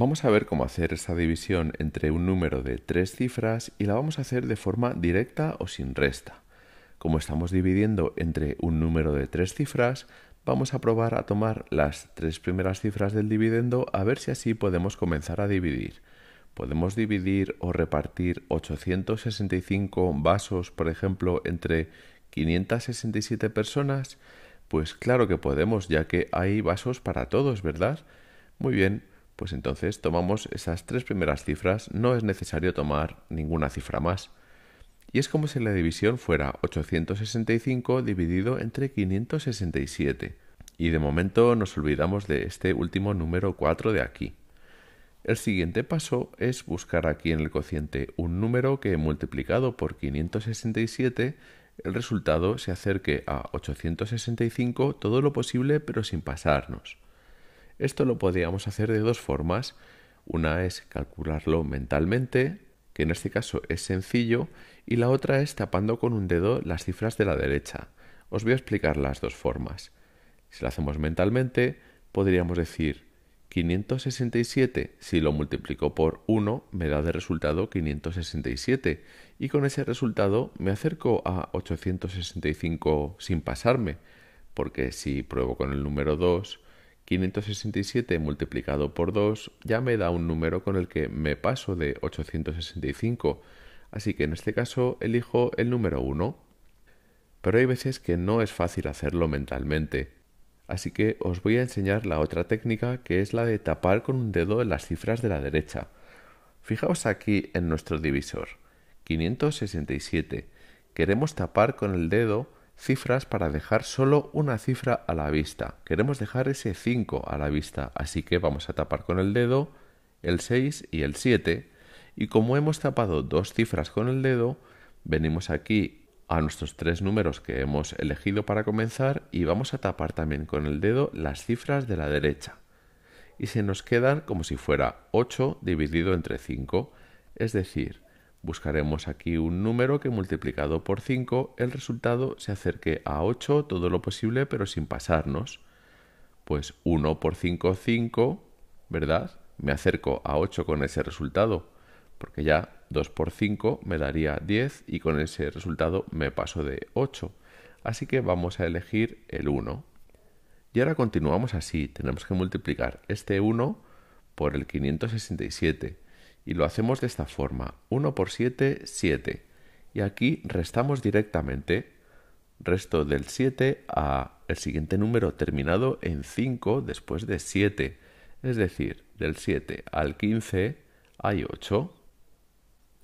Vamos a ver cómo hacer esta división entre un número de tres cifras y la vamos a hacer de forma directa o sin resta. Como estamos dividiendo entre un número de tres cifras, vamos a probar a tomar las tres primeras cifras del dividendo a ver si así podemos comenzar a dividir. Podemos dividir o repartir 865 vasos, por ejemplo, entre 567 personas. Pues claro que podemos, ya que hay vasos para todos, ¿verdad? Muy bien, pues entonces tomamos esas tres primeras cifras, no es necesario tomar ninguna cifra más. Y es como si la división fuera 865 dividido entre 567. Y de momento nos olvidamos de este último número 4 de aquí. El siguiente paso es buscar aquí en el cociente un número que multiplicado por 567 el resultado se acerque a 865 todo lo posible pero sin pasarnos. Esto lo podríamos hacer de dos formas. Una es calcularlo mentalmente, que en este caso es sencillo, y la otra es tapando con un dedo las cifras de la derecha. Os voy a explicar las dos formas. Si lo hacemos mentalmente, podríamos decir 567 si lo multiplico por 1 me da de resultado 567 y con ese resultado me acerco a 865 sin pasarme, porque si pruebo con el número 2 567 multiplicado por 2 ya me da un número con el que me paso de 865, así que en este caso elijo el número 1. Pero hay veces que no es fácil hacerlo mentalmente, así que os voy a enseñar la otra técnica que es la de tapar con un dedo las cifras de la derecha. Fijaos aquí en nuestro divisor, 567. Queremos tapar con el dedo cifras para dejar solo una cifra a la vista. Queremos dejar ese 5 a la vista, así que vamos a tapar con el dedo el 6 y el 7. Y como hemos tapado dos cifras con el dedo, venimos aquí a nuestros tres números que hemos elegido para comenzar y vamos a tapar también con el dedo las cifras de la derecha. Y se nos quedan como si fuera 8 dividido entre 5, es decir, Buscaremos aquí un número que multiplicado por 5 el resultado se acerque a 8 todo lo posible pero sin pasarnos. Pues 1 por 5, 5, ¿verdad? Me acerco a 8 con ese resultado, porque ya 2 por 5 me daría 10 y con ese resultado me paso de 8. Así que vamos a elegir el 1. Y ahora continuamos así, tenemos que multiplicar este 1 por el 567 y lo hacemos de esta forma. 1 por 7, 7. Y aquí restamos directamente resto del 7 a el siguiente número terminado en 5 después de 7. Es decir, del 7 al 15 hay 8.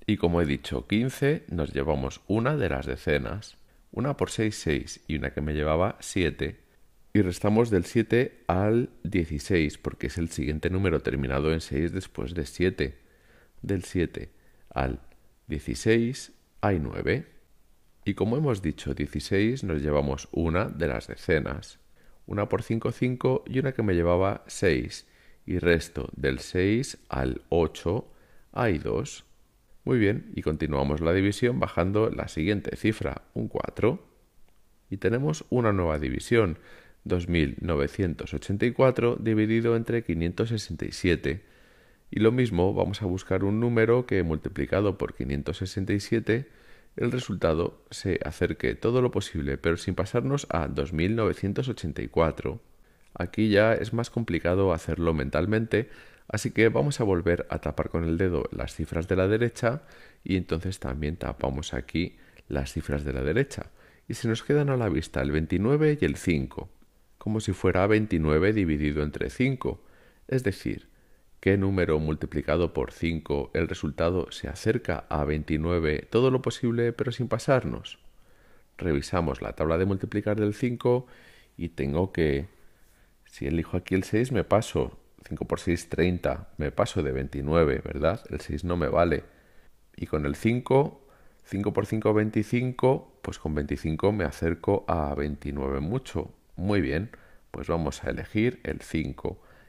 Y como he dicho, 15 nos llevamos una de las decenas. Una por 6, 6 y una que me llevaba 7. Y restamos del 7 al 16 porque es el siguiente número terminado en 6 después de 7. Del 7 al 16 hay 9. Y como hemos dicho, 16 nos llevamos una de las decenas. Una por 5, 5 y una que me llevaba 6. Y resto del 6 al 8 hay 2. Muy bien, y continuamos la división bajando la siguiente cifra, un 4. Y tenemos una nueva división, 2984 dividido entre 567 y lo mismo, vamos a buscar un número que multiplicado por 567 el resultado se acerque todo lo posible, pero sin pasarnos a 2984. Aquí ya es más complicado hacerlo mentalmente, así que vamos a volver a tapar con el dedo las cifras de la derecha y entonces también tapamos aquí las cifras de la derecha. Y se nos quedan a la vista el 29 y el 5, como si fuera 29 dividido entre 5. Es decir, qué número multiplicado por 5 el resultado se acerca a 29 todo lo posible pero sin pasarnos. Revisamos la tabla de multiplicar del 5 y tengo que, si elijo aquí el 6 me paso, 5 por 6 30, me paso de 29, ¿verdad? El 6 no me vale. Y con el 5, 5 por 5 25, pues con 25 me acerco a 29 mucho. Muy bien, pues vamos a elegir el 5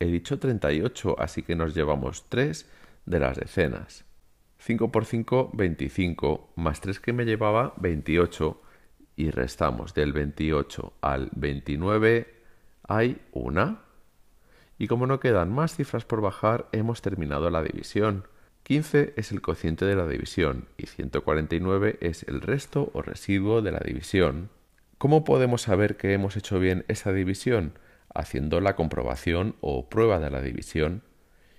He dicho 38, así que nos llevamos 3 de las decenas. 5 por 5, 25, más 3 que me llevaba, 28, y restamos del 28 al 29, hay una. Y como no quedan más cifras por bajar, hemos terminado la división. 15 es el cociente de la división y 149 es el resto o residuo de la división. ¿Cómo podemos saber que hemos hecho bien esa división? haciendo la comprobación o prueba de la división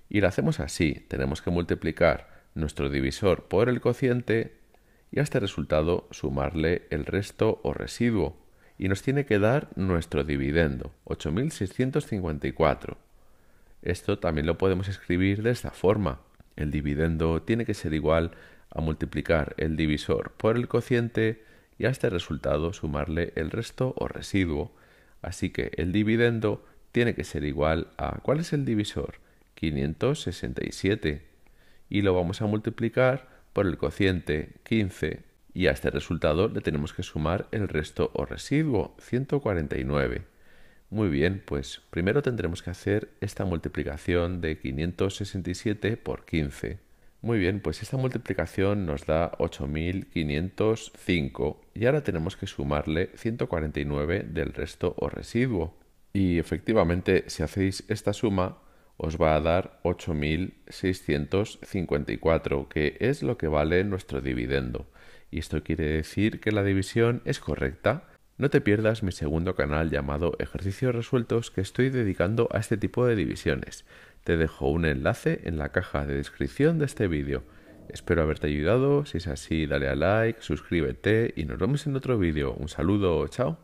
y la hacemos así. Tenemos que multiplicar nuestro divisor por el cociente y a este resultado sumarle el resto o residuo y nos tiene que dar nuestro dividendo, 8.654. Esto también lo podemos escribir de esta forma. El dividendo tiene que ser igual a multiplicar el divisor por el cociente y a este resultado sumarle el resto o residuo Así que el dividendo tiene que ser igual a... ¿Cuál es el divisor? 567. Y lo vamos a multiplicar por el cociente 15 y a este resultado le tenemos que sumar el resto o residuo 149. Muy bien, pues primero tendremos que hacer esta multiplicación de 567 por 15. Muy bien, pues esta multiplicación nos da 8.505 y ahora tenemos que sumarle 149 del resto o residuo. Y efectivamente, si hacéis esta suma, os va a dar 8.654, que es lo que vale nuestro dividendo. Y esto quiere decir que la división es correcta no te pierdas mi segundo canal llamado Ejercicios Resueltos que estoy dedicando a este tipo de divisiones. Te dejo un enlace en la caja de descripción de este vídeo. Espero haberte ayudado, si es así dale a like, suscríbete y nos vemos en otro vídeo. Un saludo, chao.